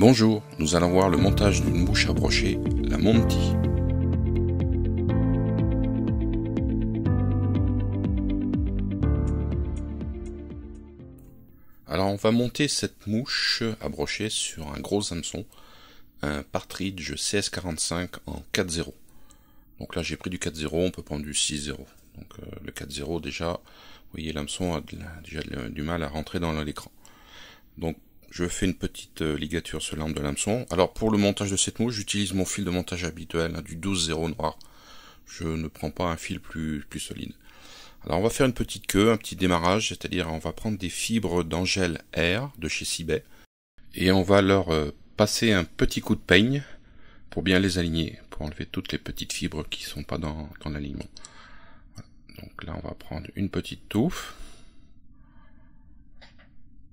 Bonjour, nous allons voir le montage d'une mouche à brocher, la Monty. Alors on va monter cette mouche à brocher sur un gros hameçon, un partridge CS45 en 4.0. Donc là j'ai pris du 4-0, on peut prendre du 6-0. Donc euh, le 4-0 déjà, vous voyez l'hameçon a déjà du mal à rentrer dans l'écran. Donc je fais une petite euh, ligature sur l'arme de l'hameçon. Alors pour le montage de cette mouche, j'utilise mon fil de montage habituel, hein, du 12-0 noir. Je ne prends pas un fil plus, plus solide. Alors on va faire une petite queue, un petit démarrage, c'est-à-dire on va prendre des fibres d'Angel Air de chez Sibet et on va leur euh, passer un petit coup de peigne pour bien les aligner, pour enlever toutes les petites fibres qui sont pas dans, dans l'alignement. Donc là on va prendre une petite touffe.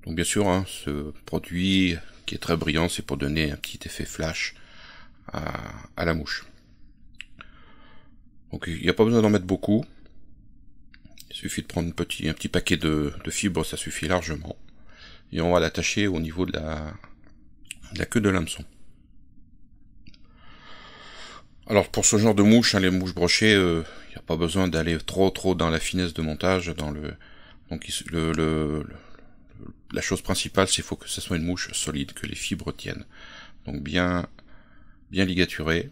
Donc bien sûr, hein, ce produit qui est très brillant, c'est pour donner un petit effet flash à, la mouche. Donc il n'y a pas besoin d'en mettre beaucoup. Il suffit de prendre un petit, un petit paquet de, de fibres, ça suffit largement. Et on va l'attacher au niveau de la, la queue de l'hameçon. Alors pour ce genre de mouche, hein, les mouches brochées, euh, il n'y a pas besoin d'aller trop trop dans la finesse de montage, dans le donc le, la chose principale, c'est qu'il faut que ce soit une mouche solide, que les fibres tiennent. Donc bien, bien ligaturé.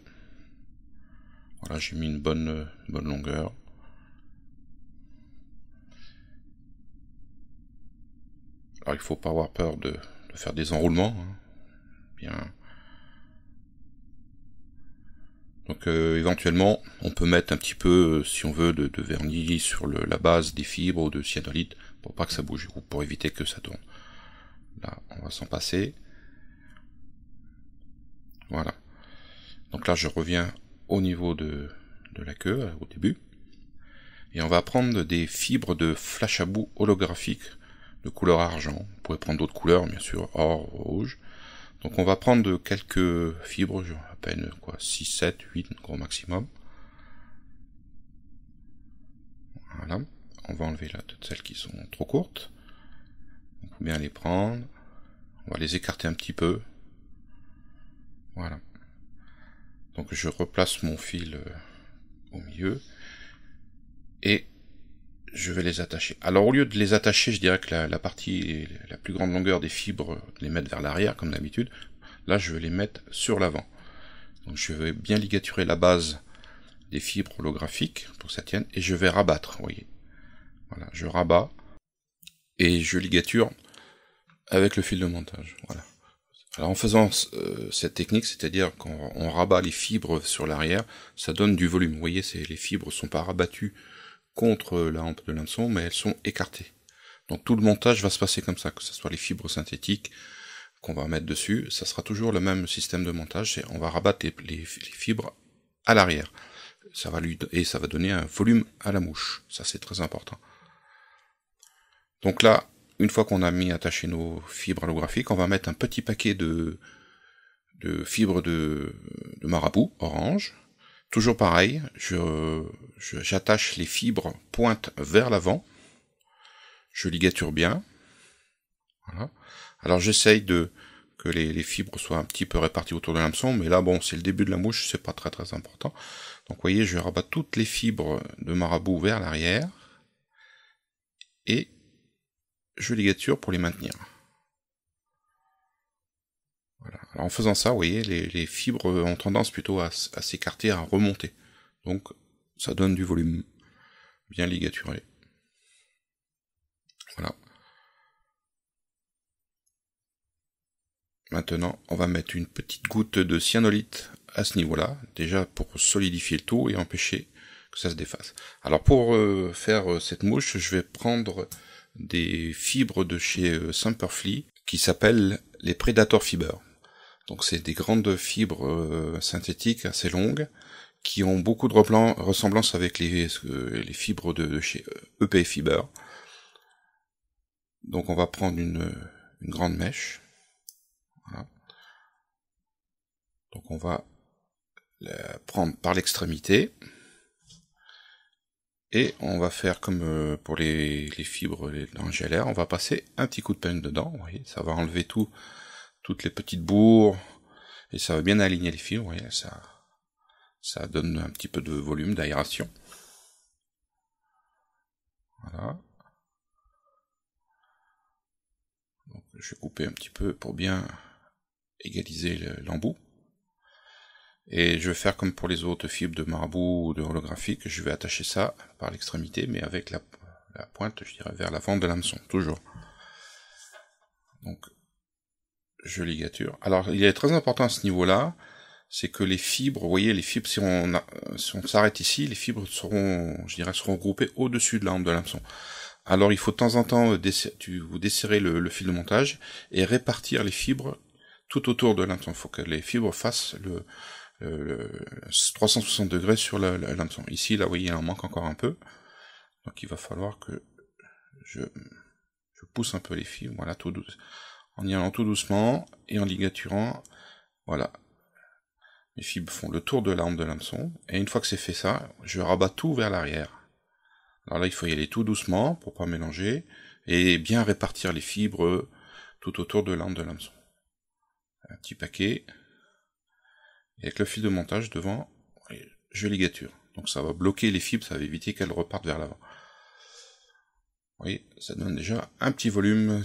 Voilà, j'ai mis une bonne, bonne longueur. Alors il faut pas avoir peur de, faire des enroulements. Hein. Bien. Donc euh, éventuellement, on peut mettre un petit peu, euh, si on veut, de, vernis sur la base des fibres ou de cyanolite pour pas que ça bouge, pour éviter que ça tourne. Là, on va s'en passer. Voilà. Donc là, je reviens au niveau de, de la queue, euh, au début. Et on va prendre des fibres de flash à bout holographique de couleur argent. Vous pouvez prendre d'autres couleurs, bien sûr, or, rouge. Donc on va prendre quelques fibres, à peine quoi, 6, 7, 8 au maximum. Voilà on va enlever là toutes celles qui sont trop courtes. on peut bien les prendre. On va les écarter un petit peu. Voilà. Donc je replace mon fil euh, au milieu. Et je vais les attacher. Alors au lieu de les attacher, je dirais que la, partie, la plus grande longueur des fibres, les mettre vers l'arrière comme d'habitude. Là, je vais les mettre sur l'avant. Donc je vais bien ligaturer la base des fibres holographiques pour que ça tienne. Et je vais rabattre, voyez je rabats et je ligature avec le fil de montage. en faisant euh, cette technique, c'est-à-dire qu'on on rabat les fibres sur l'arrière, ça donne du volume. Vous voyez, les fibres ne sont pas rabattues contre la hampe de l'hameçon, mais elles sont écartées. Donc tout le montage va se passer comme ça, que ce soit les fibres synthétiques qu'on va mettre dessus, ça sera toujours le même système de montage, on va rabattre les, fibres à l'arrière. Ça va lui et ça va donner un volume à la mouche. Ça c'est très important. Donc là, une fois qu'on a mis attaché nos fibres holographiques, on va mettre un petit paquet de, de fibres de, marabout orange. Toujours pareil, j'attache les fibres pointes vers l'avant. Je ligature bien. Alors j'essaye de que les, les, fibres soient un petit peu réparties autour de l'hameçon, mais là bon, c'est le début de la mouche, c'est pas très très important. Donc vous voyez, je rabats toutes les fibres de marabout vers l'arrière et je ligature pour les maintenir. en faisant ça, vous voyez, les, fibres ont tendance plutôt à, s'écarter, à remonter. Donc ça donne du volume bien ligaturé. Voilà. Maintenant, on va mettre une petite goutte de cyanolite à ce niveau-là, déjà pour solidifier le tout et empêcher que ça se défasse. Alors pour euh, faire euh, cette mouche, je vais prendre des fibres de chez euh, Simperfly qui s'appellent les Predator Fibers. Donc c'est des grandes fibres euh, synthétiques assez longues qui ont beaucoup de ressemblance avec les, euh, fibres de, chez EP e Fiber. Donc on va prendre une, grande mèche. Donc on va la prendre par l'extrémité. Et on va faire comme euh, pour les, les fibres l'air, on va passer un petit coup de peigne dedans, vous voyez, ça va enlever tout, toutes les petites bourres, et ça va bien aligner les fibres, ça, donne un petit peu de volume, d'aération. Voilà. je vais couper un petit peu pour bien égaliser l'embout. Et je vais faire comme pour les autres fibres de marabout ou de holographique, je vais attacher ça par l'extrémité, mais avec la, pointe, je dirais, vers l'avant de l'hameçon, toujours. Donc, je ligature. Alors, il est très important à ce niveau-là, c'est que les fibres, vous voyez, les fibres, si on, s'arrête ici, les fibres seront, je dirais, seront groupées au-dessus de l'arme de l'hameçon. Alors, il faut de temps en temps euh, vous desserrer le, fil de montage et répartir les fibres tout autour de l'hameçon. Il faut que les fibres fassent le, 360 euh, degrés sur la, lameçon Ici, là, vous voyez, il en manque encore un peu. Donc il va falloir que je, pousse un peu les fibres voilà, tout En y allant tout doucement et en ligaturant, voilà. Les fibres font le tour de l'arme de lameçon et une fois que c'est fait ça, je rabats tout vers l'arrière. Alors là, il faut y aller tout doucement pour pas mélanger, et bien répartir les fibres tout autour de l'arme de l'hameçon. Un petit paquet, avec le fil de montage devant, je ligature. Donc ça va bloquer les fibres, ça va éviter qu'elles repartent vers l'avant. Vous voyez, ça donne déjà un petit volume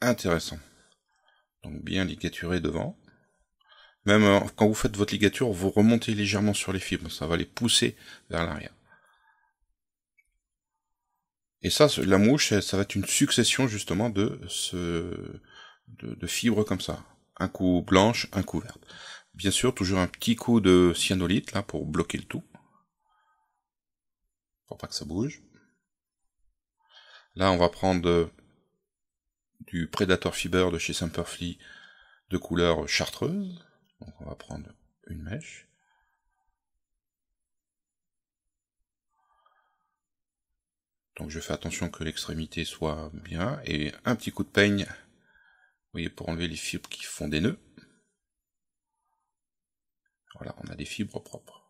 intéressant. Donc bien ligaturer devant. Même euh, quand vous faites votre ligature, vous remontez légèrement sur les fibres, ça va les pousser vers l'arrière. Et ça, la mouche, ça va être une succession justement de, de, de fibres comme ça. Un coup blanche, un coup verte. Bien sûr, toujours un petit coup de cyanolite là pour bloquer le tout. Pour pas que ça bouge. Là, on va prendre euh, du Predator Fiber de chez Simperfly de couleur chartreuse. Donc on va prendre une mèche. Donc je fais attention que l'extrémité soit bien. Et un petit coup de peigne, voyez, pour enlever les fibres qui font des nœuds. Voilà, on a des fibres propres.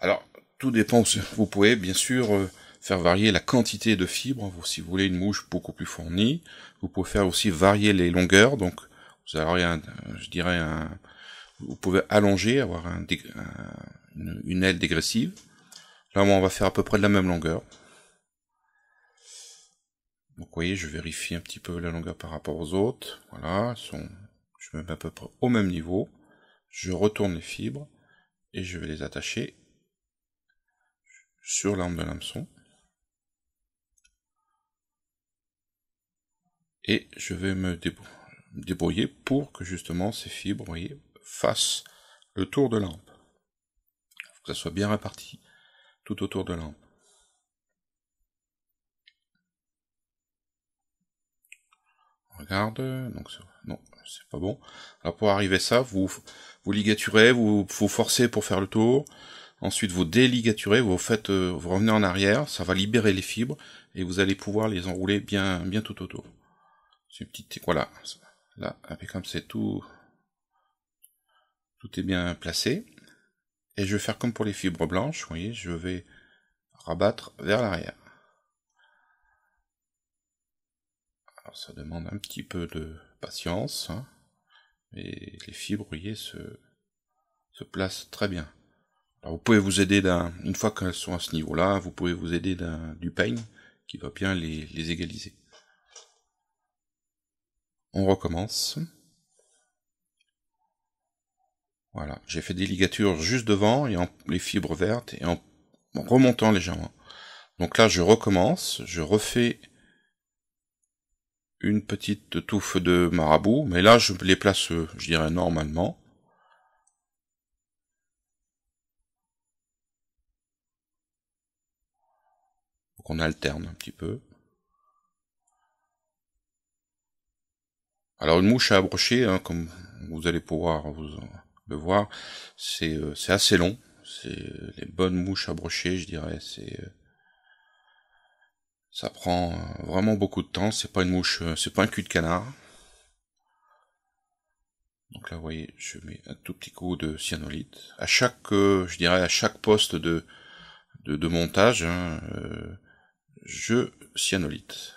Alors, tout dépend. Vous pouvez bien sûr euh, faire varier la quantité de fibres. Si vous voulez une mouche beaucoup plus fournie, vous pouvez faire aussi varier les longueurs. Donc, vous avez un, je dirais, un, vous pouvez allonger, avoir un, une, aile dégressive. Là, on va faire à peu près de la même longueur. Donc, vous voyez, je vérifie un petit peu la longueur par rapport aux autres. Voilà, elles sont je me mets à peu près au même niveau, je retourne les fibres et je vais les attacher sur l'arme de l'hameçon. Et je vais me débrouiller pour que justement ces fibres voyez, fassent le tour de lampe. Il faut que ça soit bien réparti tout autour de lampe. regarde, donc non, c'est pas bon. Alors pour arriver à ça, vous vous ligaturez, vous vous forcez pour faire le tour. Ensuite, vous déligaturez, vous faites, euh, vous revenez en arrière, ça va libérer les fibres et vous allez pouvoir les enrouler bien, bien tout autour. C'est voilà, là, comme c'est tout, tout est bien placé. Et je vais faire comme pour les fibres blanches, vous voyez, je vais rabattre vers l'arrière. ça demande un petit peu de patience, hein, mais les fibres, vous se, se placent très bien. vous pouvez vous aider d'un, une fois qu'elles sont à ce niveau-là, vous pouvez vous aider d'un, du peigne qui va bien les, égaliser. On recommence. Voilà, j'ai fait des ligatures juste devant et en, les fibres vertes et en, en remontant légèrement. Donc là, je recommence, je refais une petite touffe de marabout, mais là je les place, euh, je dirais, normalement. Donc on alterne un petit peu. Alors une mouche à brocher, hein, comme vous allez pouvoir vous, le voir, euh, c'est assez long. C'est euh, les bonnes mouches à brocher, je dirais, c'est... Ça prend euh, vraiment beaucoup de temps, c'est pas une mouche, euh, c'est pas un cul de canard. Donc là, vous voyez, je mets un tout petit coup de cyanolite. À chaque, euh, je dirais, à chaque poste de, de, montage, hein, je cyanolite.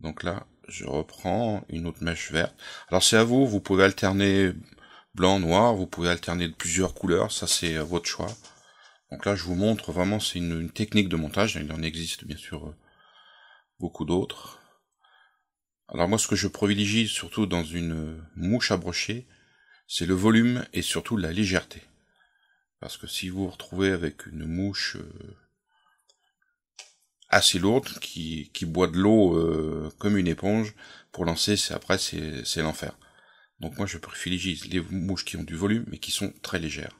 Donc là, je reprends une autre mèche verte. Alors c'est à vous, vous pouvez alterner blanc, noir, vous pouvez alterner de plusieurs couleurs, ça c'est votre choix. Donc là, je vous montre vraiment, c'est une, technique de montage. Il en existe bien sûr euh, beaucoup d'autres. Alors moi, ce que je privilégie surtout dans une euh, mouche à brocher, c'est le volume et surtout la légèreté. Parce que si vous vous retrouvez avec une mouche euh, assez lourde qui, qui boit de l'eau comme une éponge pour lancer c'est après c'est l'enfer donc moi je privilégie les mouches qui ont du volume mais qui sont très légères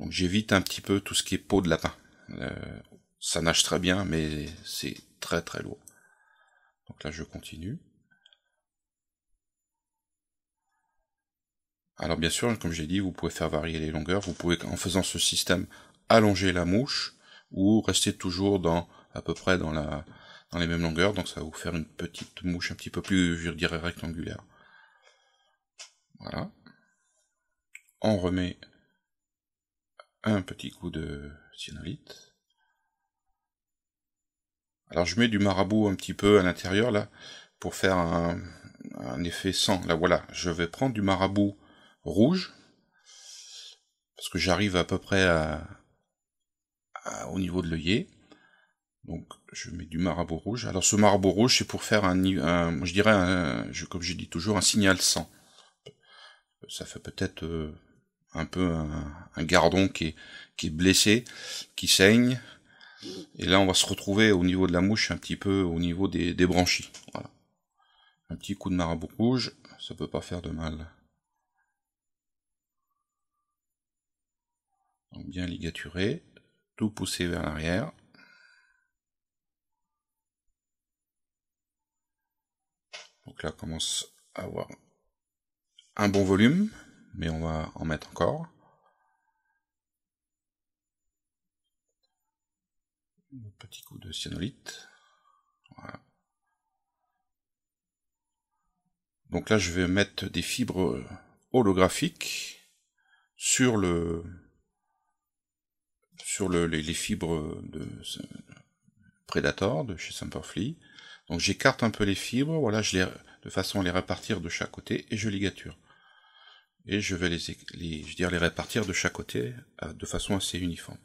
Donc j'évite un petit peu tout ce qui est peau de lapin. Euh, ça nage très bien, mais c'est très très lourd. Donc là je continue. Alors bien sûr, comme j'ai dit, vous pouvez faire varier les longueurs. Vous pouvez, en faisant ce système, allonger la mouche ou rester toujours dans à peu près dans la dans les mêmes longueurs. Donc ça va vous faire une petite mouche un petit peu plus, je dirais, rectangulaire. Voilà. On remet un petit coup de cyanolite. Alors je mets du marabout un petit peu à l'intérieur là pour faire un, effet sang. Là voilà, je vais prendre du marabout rouge parce que j'arrive à peu près à, au niveau de l'œillet. Donc je mets du marabout rouge. Alors ce marabout rouge c'est pour faire un, je dirais comme je dis toujours un signal sang. Ça fait peut-être euh, un peu un, gardon qui est, blessé, qui saigne. Et là, on va se retrouver au niveau de la mouche, un petit peu au niveau des, des branchies. Voilà. Un petit coup de marabout rouge, ça peut pas faire de mal. bien ligaturé, tout poussé vers l'arrière. Donc là, commence à avoir un bon volume mais on va en mettre encore. Un petit coup de cyanolite. Donc là, je vais mettre des fibres euh, holographiques sur le sur le, les, fibres de, Predator de chez Simperfly. Donc j'écarte un peu les fibres, voilà, je les, de façon à les répartir de chaque côté et je ligature et je vais les, je dire, les répartir de chaque côté euh, de façon assez uniforme.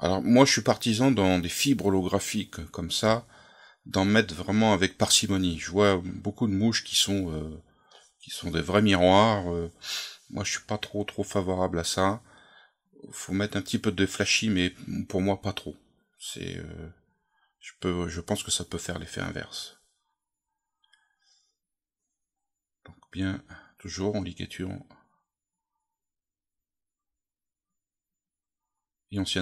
Alors moi je suis partisan dans des fibres holographiques euh, comme ça, d'en mettre vraiment avec parcimonie. Je vois beaucoup de mouches qui sont euh, qui sont des vrais miroirs. moi je suis pas trop trop favorable à ça. Faut mettre un petit peu de flashy, mais pour moi pas trop. C'est je peux je pense que ça peut faire l'effet inverse. bien, toujours en ligature. Et on s'y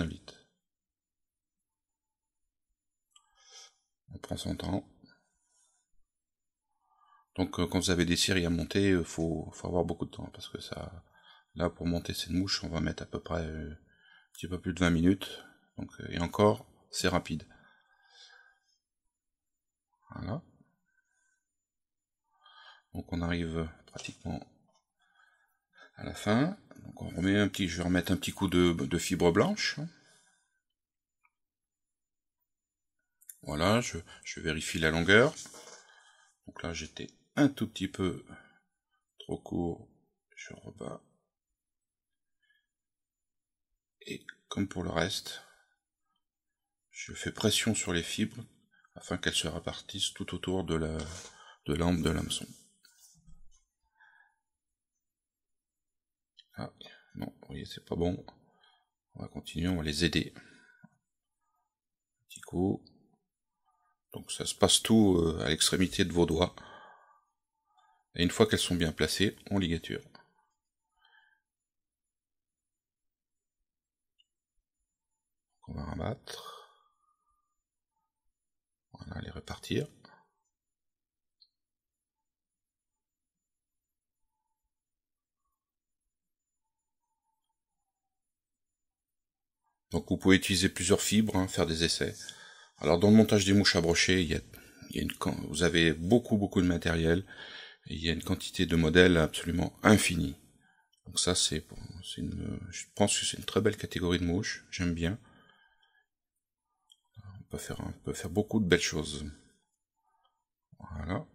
On prend son temps. Donc euh, quand vous avez des séries à monter, il euh, faut, avoir beaucoup de temps parce que ça, là pour monter cette mouche, on va mettre à peu près euh, un petit peu plus de 20 minutes. Donc, et encore, c'est rapide. Voilà. Donc on arrive euh, pratiquement à la fin. Donc on remet un petit, je vais remettre un petit coup de, fibre blanche. Voilà, je, je, vérifie la longueur. Donc là j'étais un tout petit peu trop court. Je rebats. Et comme pour le reste, je fais pression sur les fibres afin qu'elles se répartissent tout autour de la de l'ampe de l'hameçon. Non, vous voyez, c'est pas bon. On va continuer, on va les aider. petit coup. Donc ça se passe tout euh, à l'extrémité de vos doigts. Et une fois qu'elles sont bien placées, on ligature. on va On va les répartir. Donc vous pouvez utiliser plusieurs fibres, hein, faire des essais. Alors dans le montage des mouches à brocher, une, vous avez beaucoup beaucoup de matériel, et il y a une quantité de modèles absolument infinie. Donc ça c'est, je pense que c'est une très belle catégorie de mouches, j'aime bien. On peut faire, on peut faire beaucoup de belles choses. Voilà.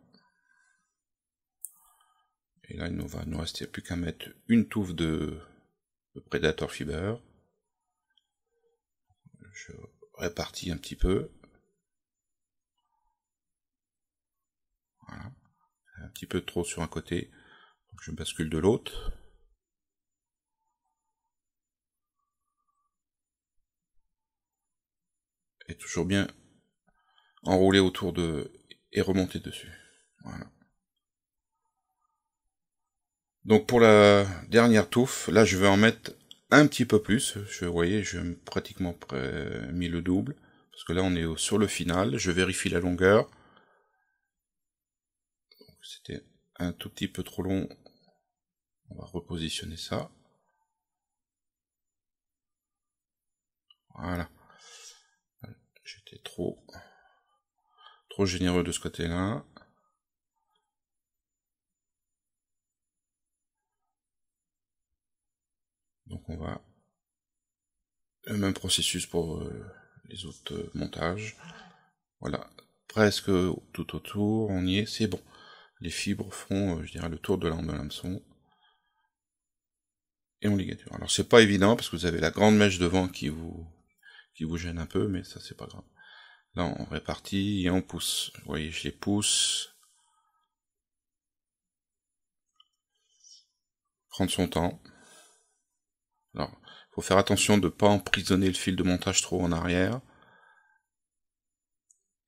Et là, il ne va nous rester plus qu'à mettre une touffe de, de Predator Fiber je répartis un petit peu. Voilà. Un petit peu trop sur un côté. je bascule de l'autre. Et toujours bien enrouler autour de et remonter dessus. Voilà. Donc pour la dernière touffe, là je vais en mettre un petit peu plus. Je voyais, j'ai pratiquement mis le double. Parce que là, on est sur le final. Je vérifie la longueur. C'était un tout petit peu trop long. On va repositionner ça. Voilà. J'étais trop, trop généreux de ce côté-là. Donc on va le même processus pour euh, les autres euh, montages. Voilà, presque tout autour, on y est, c'est bon. Les fibres font, euh, je dirais, le tour de l'angle de l'hameçon. Et on ligature. Alors c'est pas évident parce que vous avez la grande mèche devant qui vous qui vous gêne un peu, mais ça c'est pas grave. Là on répartit et on pousse. Vous voyez, je les pousse. Prendre son temps. Alors, faut faire attention de ne pas emprisonner le fil de montage trop en arrière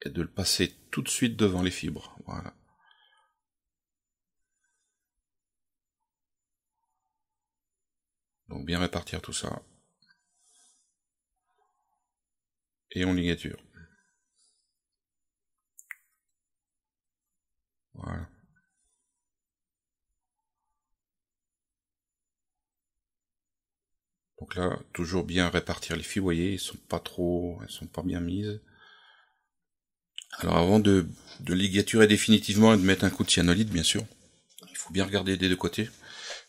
et de le passer tout de suite devant les fibres. Voilà. Donc bien répartir tout ça. Et on ligature. Voilà. Donc là, toujours bien répartir les filles, vous voyez, elles sont pas trop, elles sont pas bien mises. Alors avant de, ligaturer définitivement et de mettre un coup de cyanolite, bien sûr, il faut bien regarder des deux côtés.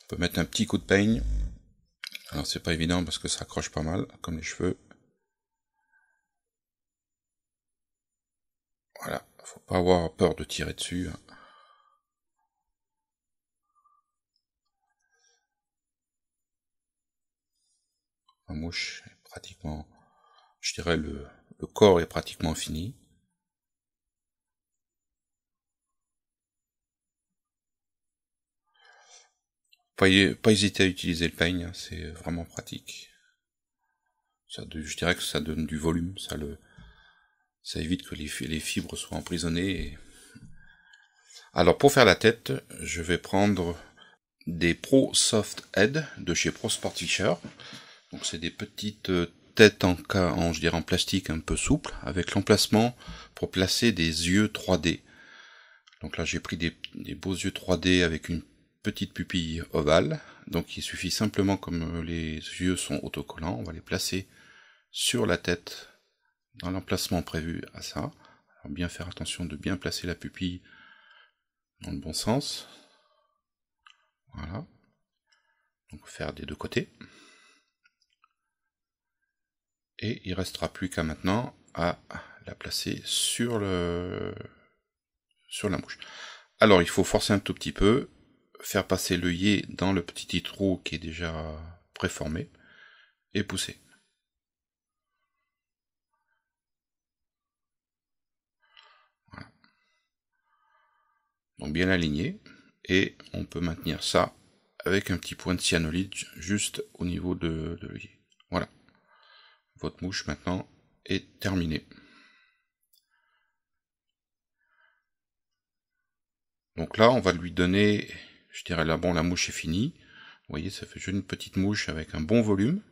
On peut mettre un petit coup de peigne. Alors c'est pas évident parce que ça accroche pas mal, comme les cheveux. Voilà, faut pas avoir peur de tirer dessus. Hein. La mouche est pratiquement, je dirais, le, le corps est pratiquement fini. Pas, pas hésiter à utiliser le peigne, hein, c'est vraiment pratique. Ça, je dirais que ça donne du volume, ça le, ça évite que les, fibres soient emprisonnées. Alors pour faire la tête, je vais prendre des Pro Soft Head de chez Pro Sport Fisher. Donc c'est des petites euh, têtes en, en, je dirais en plastique un peu souple, avec l'emplacement pour placer des yeux 3D. Donc là j'ai pris des, des beaux yeux 3D avec une petite pupille ovale. Donc il suffit simplement, comme euh, les yeux sont autocollants, on va les placer sur la tête dans l'emplacement prévu à ça. Alors bien faire attention de bien placer la pupille dans le bon sens. Voilà. Donc faire des deux côtés. Et il restera plus qu'à maintenant à la placer sur, le... sur la mouche. Alors il faut forcer un tout petit peu, faire passer l'œillet dans le petit trou qui est déjà préformé, et pousser. Voilà. Donc bien aligné, et on peut maintenir ça avec un petit point de cyanolite juste au niveau de, de l'œillet. Voilà votre mouche maintenant est terminée. Donc là, on va lui donner, je dirais là, bon, la mouche est finie. Vous voyez, ça fait juste une petite mouche avec un bon volume.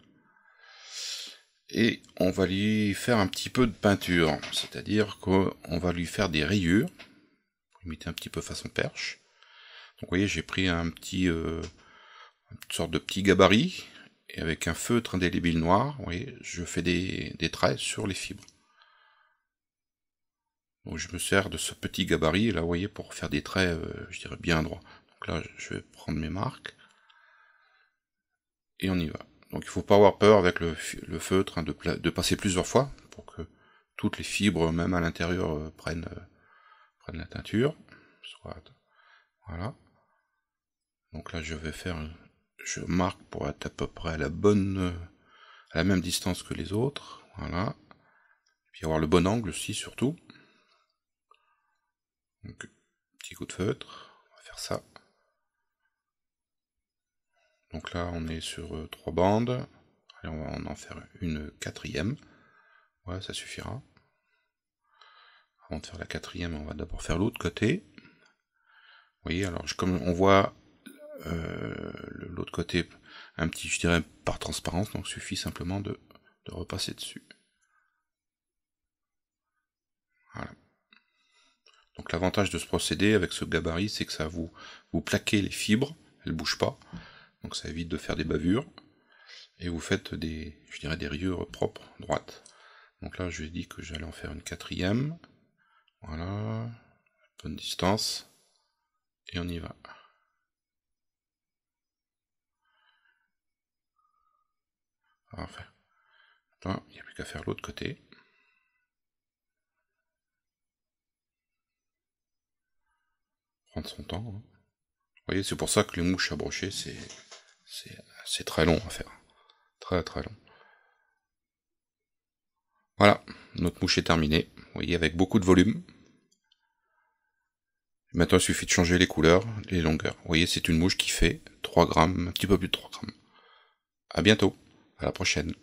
Et on va lui faire un petit peu de peinture, c'est-à-dire qu'on va lui faire des rayures, imiter un petit peu façon perche. Donc vous voyez, j'ai pris un petit, euh, une sorte de petit gabarit, et avec un feutre indélébile noir, je fais des, traits sur les fibres. Donc je me sers de ce petit gabarit, là voyez, pour faire des traits, euh, je dirais bien droits. Donc là, je vais prendre mes marques. Et on y va. Donc il ne faut pas avoir peur avec le, le feutre hein, de, de, passer plusieurs fois, pour que toutes les fibres, même à l'intérieur, euh, prennent, euh, prennent, la teinture. voilà. Donc là, je vais faire je marque pour être à peu près à la bonne, à la même distance que les autres, voilà. Et puis avoir le bon angle aussi, surtout. Donc, petit coup de feutre, on va faire ça. Donc là, on est sur euh, trois bandes. on va en faire une quatrième. Voilà, ça suffira. Avant de faire la quatrième, on va d'abord faire l'autre côté. Vous voyez, alors comme on voit euh, l'autre côté un petit, je dirais, par transparence, donc suffit simplement de, repasser dessus. Voilà. Donc l'avantage de ce procédé avec ce gabarit, c'est que ça vous, vous plaquez les fibres, elles ne bougent pas, donc ça évite de faire des bavures, et vous faites des, je dirais, des rayures propres, droites. Donc là, je ai lui dit que j'allais en faire une quatrième. Voilà, bonne distance, et on y va. Enfin, il n'y a plus qu'à faire l'autre côté. Prendre son temps. Hein. Vous voyez, c'est pour ça que les mouches à brocher, c'est très long à faire. Très très long. Voilà, notre mouche est terminée. Vous voyez, avec beaucoup de volume. Maintenant, il suffit de changer les couleurs, les longueurs. Vous voyez, c'est une mouche qui fait 3 grammes, un petit peu plus de 3 grammes. À bientôt la prochaine.